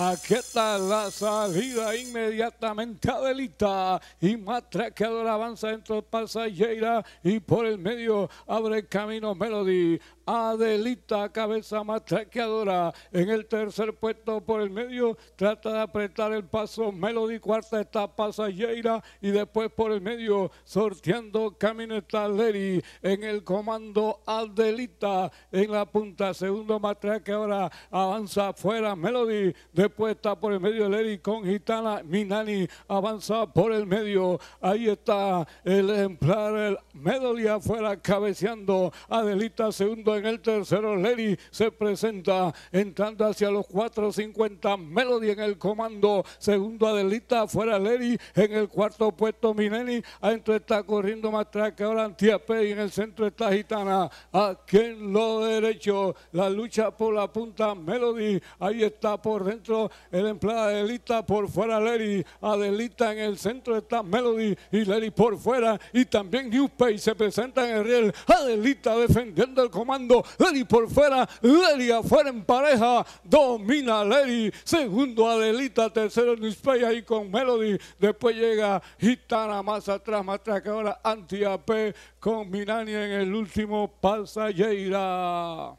Aquí está la salida inmediatamente Adelita y Matraqueadora avanza dentro de Pasalleira y por el medio abre camino Melody. Adelita, cabeza matraqueadora. En el tercer puesto por el medio, trata de apretar el paso. Melody, cuarta está Pasalleira. Y después por el medio, sorteando camino está En el comando, Adelita. En la punta, segundo matraqueadora. Avanza fuera, Melody. De puesta por el medio de con Gitana Minani. Avanza por el medio. Ahí está el ejemplar, el melody afuera cabeceando. Adelita segundo en el tercero. Lerry se presenta entrando hacia los 4.50. Melody en el comando. Segundo Adelita afuera. Lerry en el cuarto puesto. Minani adentro está corriendo más atrás que ahora Antiape y en el centro está Gitana. Aquí en lo derecho. La lucha por la punta. Melody ahí está por dentro el empleado Adelita por fuera Lerry Adelita en el centro está Melody y Lerry por fuera y también New se presenta en el riel, Adelita defendiendo el comando, Lerry por fuera, Lerry afuera en pareja, domina Lady segundo Adelita, tercero New ahí con Melody, después llega Gitana más atrás, más atrás que ahora Anti-AP con Minani en el último Pasajeira.